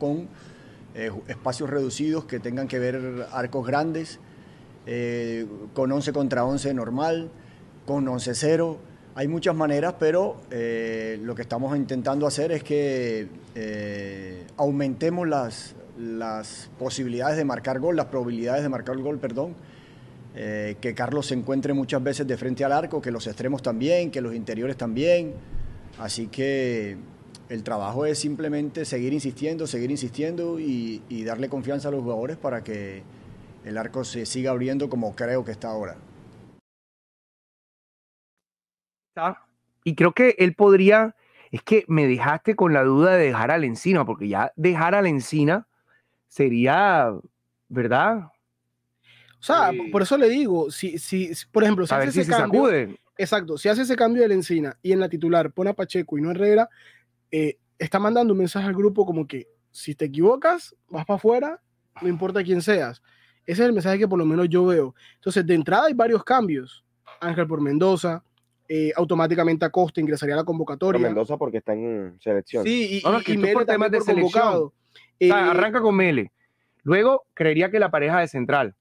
con eh, espacios reducidos que tengan que ver arcos grandes, eh, con 11 contra 11 normal, con 11-0. Hay muchas maneras, pero eh, lo que estamos intentando hacer es que aumentemos las, las, posibilidades de marcar gol, las probabilidades de marcar el gol, perdón. que Carlos se encuentre muchas veces de frente al arco, que los extremos también, que los interiores también. Así que el trabajo es simplemente seguir insistiendo, seguir insistiendo y, darle confianza a los jugadores para que el arco se siga abriendo como creo que está ahora. Y creo que él podría, es que me dejaste con la duda de dejar a Lencina, porque ya dejar a Lencina sería, ¿verdad? O sea, eh, por eso le digo, si, si por ejemplo, si hace ese se cambio, exacto, si hace ese cambio de Lencina y en la titular pone a Pacheco y no Herrera, eh, está mandando un mensaje al grupo como que si te equivocas, vas para afuera, no importa quién seas. Ese es el mensaje que por lo menos yo veo. Entonces, de entrada hay varios cambios. Ángel por Mendoza, eh, automáticamente Acosta ingresaría a la convocatoria. Por Mendoza porque está en selección. Sí, y, Ahora, Mele por eh, arranca con Mele. Luego, creería que la pareja de central.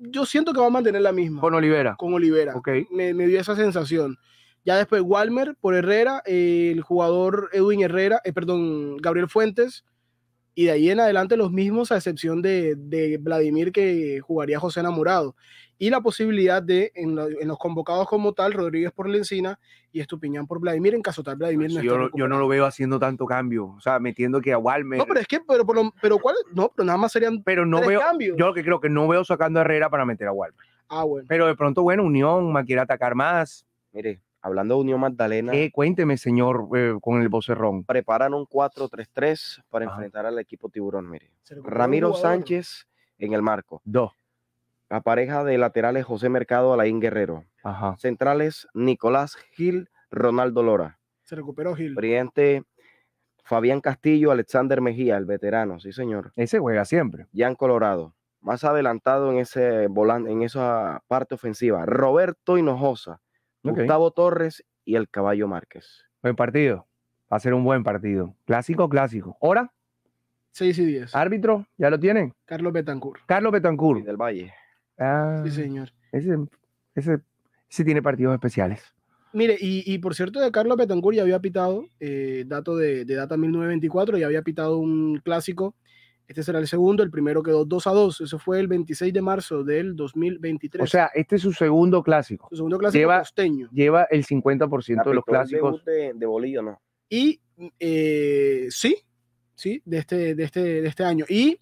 Yo, siento que va a mantener la misma. Con Olivera. Con Olivera. Okay. Me, me dio esa sensación. Ya después Walmer por Herrera, el jugador Edwin Herrera, eh, perdón, Gabriel Fuentes, y de ahí en adelante los mismos, a excepción de, Vladimir que jugaría José Enamorado. Y la posibilidad de, en, los convocados como tal, Rodríguez por Lencina y Estupiñán por Vladimir, en caso tal Vladimir pues yo, no lo veo haciendo tanto cambio, o sea, metiendo que a Walmer. No, pero es que, pero, ¿cuál? No, pero nada más serían pero no veo, cambios. Yo lo que creo que no veo sacando a Herrera para meter a Walmer. Ah, bueno. Pero de pronto, bueno, Unión, me quiere atacar más. Mire, Hablando de Unión Magdalena. cuénteme, señor, eh, con el vocerrón. Preparan un 4-3-3 para enfrentar al equipo Tiburón. Mire, Ramiro Sánchez en el marco. Dos. La pareja de laterales José Mercado, Alain Guerrero. Ajá. Centrales Nicolás Gil, Ronaldo Lora. Se recuperó Gil. Frente Fabián Castillo, Alexander Mejía, el veterano, sí señor. Ese juega siempre. Jan Colorado. Más adelantado en ese volante, en esa parte ofensiva, Roberto Hinojosa. Gustavo Torres y el Caballo Márquez. Buen partido. Va a ser un buen partido. Clásico, clásico. ¿Hora? 6 y 10. ¿Árbitro? ¿Ya lo tienen? Carlos Betancur. Carlos Betancur del Valle. Ah. sí, señor. Ese, ese, tiene partidos especiales. Mire, y, por cierto, de Carlos Betancur ya había pitado, eh, dato de, de, data 1924, ya había pitado un clásico este será el segundo, el primero quedó 2 a 2. Eso fue el 26 de marzo del 2023. O sea, este es su segundo clásico. Su segundo clásico lleva, Lleva el 50% de los clásicos. De, de Bolillo, ¿no? Y eh, sí, sí, de este, de, este, de este año. Y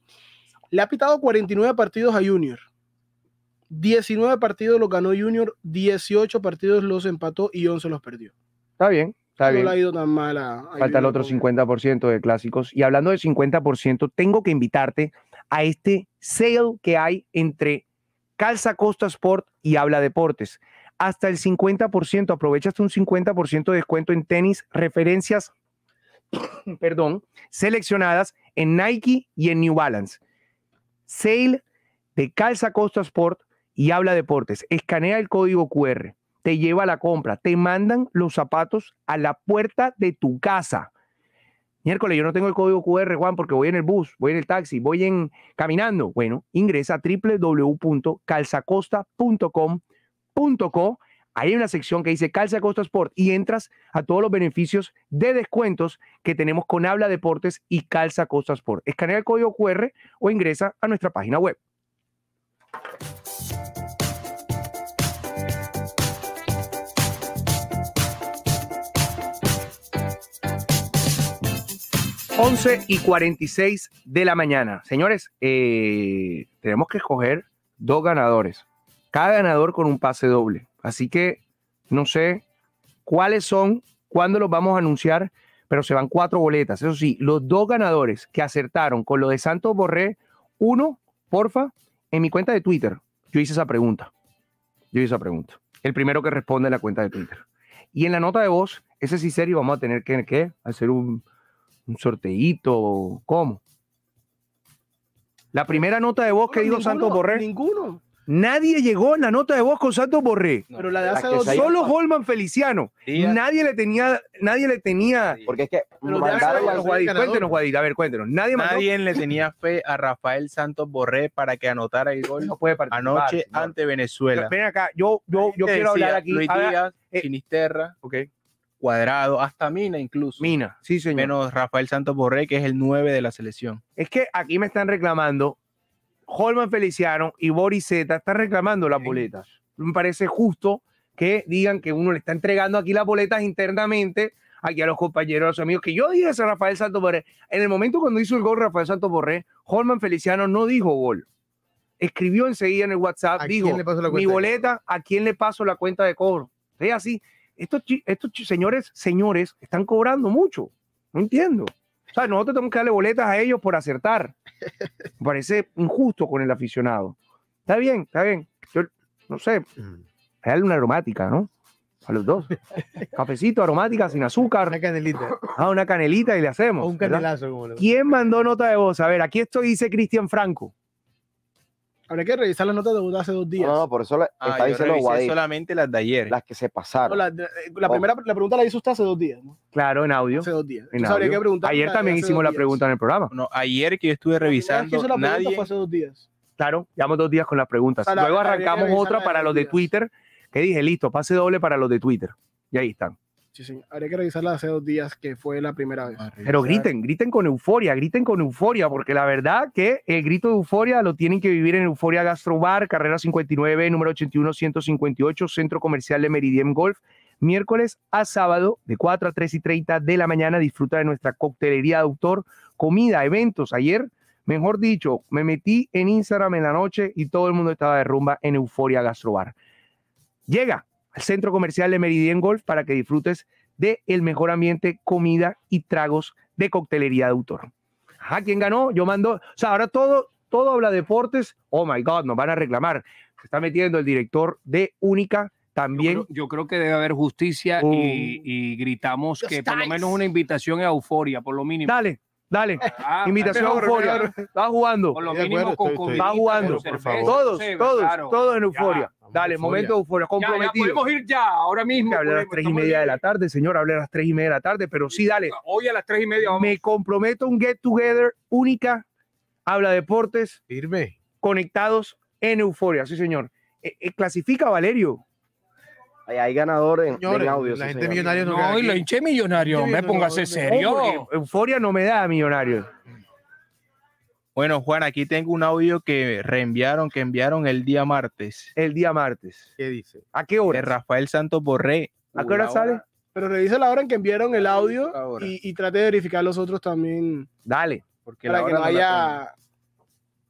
le ha pitado 49 partidos a Junior. 19 partidos los ganó Junior, 18 partidos los empató y 11 los perdió. Está bien no la ha ido tan mala. Falta el otro 50% de clásicos. Y hablando del 50%, tengo que invitarte a este sale que hay entre Calza Costa Sport y Habla Deportes. Hasta el 50%, hasta un 50% de descuento en tenis, referencias, perdón, seleccionadas en Nike y en New Balance. Sale de Calza Costa Sport y Habla Deportes. Escanea el código QR te lleva a la compra, te mandan los zapatos a la puerta de tu casa. Miércoles, yo no tengo el código QR, Juan, porque voy en el bus, voy en el taxi, voy en caminando. Bueno, ingresa a www.calzacosta.com.co. Ahí hay una sección que dice Calza Costa Sport y entras a todos los beneficios de descuentos que tenemos con Habla Deportes y Calza Costa Sport. Escanea el código QR o ingresa a nuestra página web. 11 y 46 de la mañana. Señores, eh, tenemos que escoger dos ganadores. Cada ganador con un pase doble. Así que no sé cuáles son, cuándo los vamos a anunciar, pero se van cuatro boletas. Eso sí, los dos ganadores que acertaron con lo de Santos Borré, uno, porfa, en mi cuenta de Twitter. Yo hice esa pregunta. Yo hice esa pregunta. El primero que responde en la cuenta de Twitter. Y en la nota de voz, ese sí serio, vamos a tener que hacer un, un sorteíto, ¿cómo? La primera nota de voz que dijo Santos Borré. Ninguno. Nadie llegó en la nota de voz con Santos Borré. pero Solo Holman Feliciano. Nadie le tenía, nadie le tenía. Porque es que mandaron a Cuéntenos, a ver, cuéntenos. Nadie, nadie le tenía fe a Rafael Santos Borré para que anotara el gol no puede anoche ante Venezuela. ven acá, yo, yo, quiero hablar aquí. Luis Díaz, eh, Finisterra... ok. Cuadrado, hasta Mina incluso. Mina, sí, señor. Menos Rafael Santos Borré, que es el 9 de la selección. Es que aquí me están reclamando, Holman Feliciano y Boris Z están reclamando las boleta boletas. Me parece justo que digan que uno le está entregando aquí las boletas internamente aquí a los compañeros, a los amigos, que yo dije a Rafael Santos Borré. En el momento cuando hizo el gol Rafael Santos Borré, Holman Feliciano no dijo gol. Escribió enseguida en el WhatsApp, dijo, mi boleta, ¿a quién le pasó la cuenta de cobro? Es así estos, señores, señores, están cobrando mucho. No entiendo. O sea, nosotros tenemos que darle boletas a ellos por acertar. Me parece injusto con el aficionado. Está bien, está bien. Yo no sé, darle una aromática, ¿no? A los dos. Cafecito, aromática, sin azúcar. Una canelita. Ah, una canelita y le hacemos. un canelazo. ¿Quién mandó nota de voz? A ver, aquí esto dice Cristian Franco. Habría que revisar las notas de hace dos días. No, por eso ah, está diciendo solamente las de ayer. Las que se pasaron. la, oh. primera la pregunta la hizo usted hace dos días, ¿no? Claro, en audio. Hace dos días. En preguntar? ayer también hicimos la pregunta en el programa. No, ayer que yo estuve revisando. La nadie... fue hace dos días. Claro, llevamos dos días con las preguntas. Luego arrancamos otra para los de Twitter, que dije, listo, pase doble para los de Twitter. Y ahí están. Sí, sí. Habría que revisarla hace dos días, que fue la primera vez. Pero griten, griten con euforia, griten con euforia, porque la verdad que el grito de euforia lo tienen que vivir en Euforia Gastrobar, carrera 59, número 81, 158, Centro Comercial de Meridian Golf. Miércoles a sábado, de 4 a 3 y 30 de la mañana, disfruta de nuestra coctelería de autor, comida, eventos. Ayer, mejor dicho, me metí en Instagram en la noche y todo el mundo estaba de rumba en Euforia Gastrobar. Llega al centro comercial de Meridian Golf para que disfrutes de el mejor ambiente, comida y tragos de coctelería de autor. ¿A ¿quién ganó? Yo mando. O sea, ahora todo, todo habla de deportes. Oh my God, nos van a reclamar. Se está metiendo el director de Única también. Yo creo, que debe haber justicia y, oh. gritamos que por lo menos una invitación a euforia, por lo mínimo. Dale, Dale, ah, invitación a Euforia. Va jugando. Va jugando. Por favor. Todos, todos, todos en Euforia. Dale, momento de Euforia, comprometido. Ya, podemos ir ya, ahora mismo. Hablé a las pues, tres y media de la tarde, señor, hablé a las tres y media de la tarde, pero sí, dale. Hoy a las tres y media vamos. Me comprometo un get together única, habla deportes. Firme. Conectados en Euforia, sí, señor. E, e, clasifica Valerio. Hay, hay ganador en, audio. La gente no. y lo hinché millonario, me póngase serio. Euforia no me da millonario. Bueno, Juan, aquí tengo un audio que reenviaron, que enviaron el día martes. El día martes. ¿Qué dice? ¿A qué hora? De Rafael Santos Borré. ¿A qué hora sale? Pero revisa la hora en que enviaron el audio y, trate de verificar los otros también. Dale. Porque para la que no haya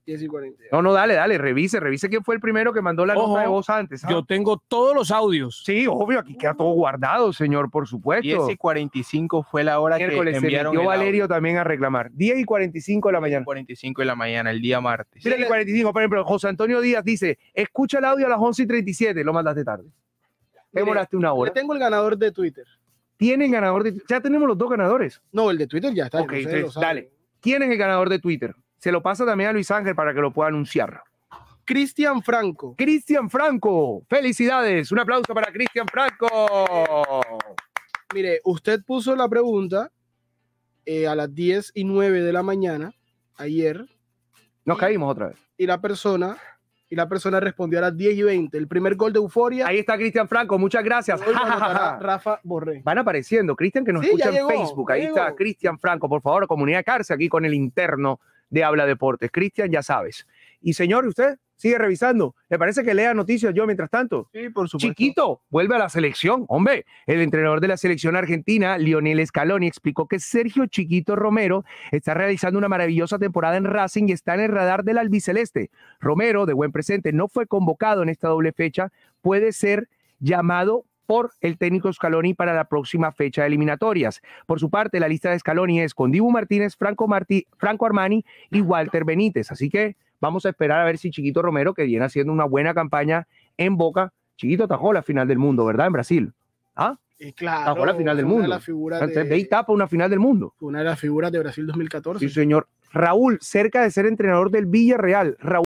10 y 40. No, no, dale, dale, revise, revise quién fue el primero que mandó la nota de voz antes. ¿ah? Yo tengo todos los audios. Sí, obvio, aquí queda todo guardado, señor, por supuesto. 10 y 45 fue la hora que enviaron Yo, Valerio también a reclamar. 10 y 45 de la mañana. 45 de la mañana, el día martes. 10 y 45, por ejemplo, José Antonio Díaz dice, escucha el audio a las 11 y 37, lo mandaste tarde. demoraste una hora. Yo tengo el ganador de Twitter. ¿Tienen ganador de Ya tenemos los dos ganadores. No, el de Twitter ya está. Ok, dale. ¿Quién el ganador de Twitter? Se lo pasa también a Luis Ángel para que lo pueda anunciar. Cristian Franco. Cristian Franco. Felicidades. Un aplauso para Cristian Franco. Mire, usted puso la pregunta eh, a las 10 y 9 de la mañana ayer. Nos caímos otra vez. Y la persona y la persona respondió a las 10 y 20. El primer gol de Euforia. Ahí está Cristian Franco, muchas gracias. Rafa Borré. Van apareciendo, Cristian, que nos escucha en Facebook. Ahí está Cristian Franco, por favor, comunidad cárcel aquí con el interno de Habla Deportes. Cristian, ya sabes. Y señor, usted sigue revisando. ¿Le parece que lea noticias yo mientras tanto? Sí, por supuesto. Chiquito, vuelve a la selección. Hombre, el entrenador de la selección argentina, Lionel Scaloni, explicó que Sergio Chiquito Romero está realizando una maravillosa temporada en Racing y está en el radar del albiceleste. Romero, de buen presente, no fue convocado en esta doble fecha. Puede ser llamado el técnico Scaloni para la próxima fecha de eliminatorias. Por su parte, la lista de Scaloni es con Dibu Martínez, Franco, Martí, Franco Armani y Walter Benítez. Así que vamos a esperar a ver si Chiquito Romero, que viene haciendo una buena campaña en Boca, Chiquito tajó la final del mundo, ¿verdad? En Brasil. ¿Ah? claro, tajó la final del mundo. de, una final del mundo. Una de las figuras de Brasil 2014. Sí, señor. Raúl, cerca de ser entrenador del Villarreal. Raúl